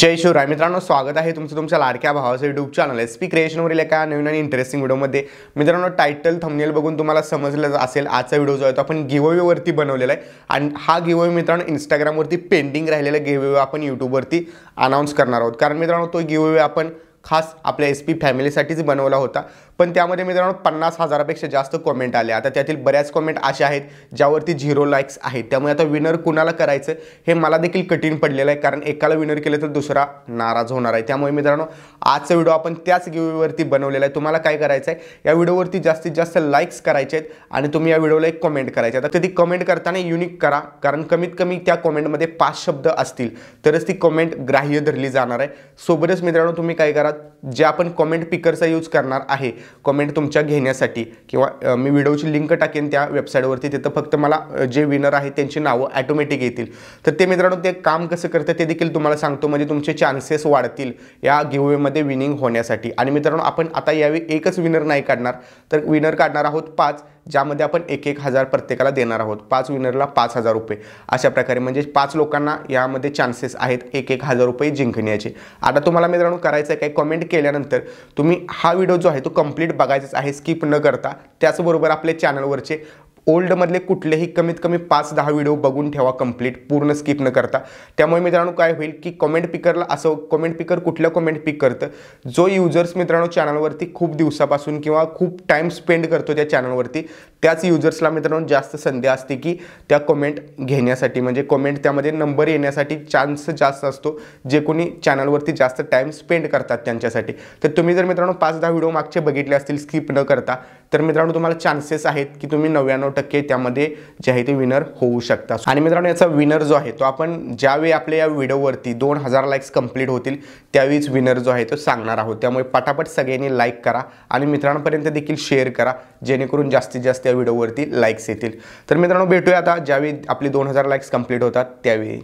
जय शिवराय मित्रांनो स्वागत आहे तुमचं तुमच्या लाडक्या भावाचं युट्यूब चॅनल एस पी क्रिएशनवरील एका नवीन आणि इंटरेस्टिंग व्हिडिओमध्ये मित्रांनो टायटल थंबनेल बघून तुम्हाला समजलं असेल आजचा व्हिडिओ जो आहे तो आपण गिववेवरती बनवलेला आहे आणि हा गिवोवे मित्रांनो इंस्टाग्रामवरती पेंडिंग राहिलेला गिववे आपण यूट्यूबवरती अनाऊन्स करणार आहोत कारण मित्रांनो तो गिओवे आपण खास आपल्या एस पी फॅमिलीसाठीच बनवला होता पण त्यामध्ये मित्रांनो पन्नास हजारापेक्षा जास्त कॉमेंट आले आता त्यातील बऱ्याच कॉमेंट अशा आहेत ज्यावरती झिरो लाईक्स आहेत त्यामुळे आता विनर कुणाला करायचं हे मला देखील कठीण पडलेलं आहे कारण एकाला विनर केलं तर दुसरा नाराज होणार आहे त्यामुळे मित्रांनो आजचा व्हिडिओ आपण त्याच गिवेवरती बनवलेला आहे तुम्हाला काय करायचं आहे या व्हिडिओवरती जास्तीत जास्त लाईक्स करायचे आहेत आणि तुम्ही या व्हिडिओला एक कॉमेंट करायचे आता ती कमेंट करताना युनिक करा कारण कमीत कमी त्या कॉमेंटमध्ये पाच शब्द असतील तरच ती कॉमेंट ग्राह्य धरली जाणार आहे सोबतच मित्रांनो तुम्ही काय करा जे आपण कॉमेंट पिकरचा यूज करणार आहे कमेंट तुमच्या घेण्यासाठी किंवा मी व्हिडिओची लिंक टाकेन त्या वेबसाईटवरती तिथं फक्त मला जे विनर आहेत त्यांची नावं ॲटोमॅटिक येतील तर ते मित्रांनो ते काम कसं करतं ते देखील तुम्हाला सांगतो म्हणजे तुमचे चान्सेस वाढतील या गिवेमध्ये विनिंग होण्यासाठी आणि मित्रांनो आपण आता यावेळी एकच विनर नाही काढणार तर विनर काढणार आहोत पाच ज्यामध्ये आपण एक एक हजार प्रत्येकाला देणार आहोत पाच विनरला पाच हजार रुपये अशा प्रकारे म्हणजे पाच लोकांना यामध्ये चान्सेस आहेत एक एक हजार रुपये जिंकण्याचे आता तुम्हाला मित्रांनो करायचं आहे काय कमेंट केल्यानंतर तुम्ही हा व्हिडिओ जो आहे तो कंप्लीट बघायचाच आहे स्किप न करता त्याचबरोबर आपल्या चॅनलवरचे ओल्डमधले कुठलेही कमीत कमी पाच दहा व्हिडिओ बघून ठेवा कंप्लीट पूर्ण स्किप न करता त्यामुळे मित्रांनो काय होईल की कॉमेंट पिकरला असं कॉमेंट पिकर कुठलं कॉमेंट पिक करतं जो युजर्स मित्रांनो चॅनलवरती खूप दिवसापासून किंवा खूप टाईम स्पेंड करतो त्या चॅनलवरती त्याच युजर्सला मित्रांनो जास्त संधी असते की त्या कॉमेंट घेण्यासाठी म्हणजे कॉमेंट त्यामध्ये नंबर येण्यासाठी चान्स जास्त असतो जे कोणी चॅनलवरती जास्त टाईम स्पेंड करतात त्यांच्यासाठी तर तुम्ही जर मित्रांनो पाच दहा व्हिडिओ मागचे बघितले असतील स्किप न करता तर मित्रांनो तुम्हाला चान्सेस आहेत की तुम्ही नव्याण्णव टक्के त्यामध्ये जे आहे ते विनर होऊ शकता आणि मित्रांनो याचा विनर जो आहे तो आपण ज्यावेळी आपल्या या व्हिडिओवरती दोन हजार लाईक्स कंप्लीट होतील त्यावेळीच विनर जो आहे तो सांगणार आहोत त्यामुळे पटापट सगळ्यांनी लाईक करा आणि मित्रांपर्यंत देखील शेअर करा जेणेकरून जास्तीत जास्त त्या व्हिडिओवरती लाईक्स येतील तर मित्रांनो भेटूया आता ज्यावेळी आपली दोन हजार लाईक्स कंप्लीट होतात त्यावेळी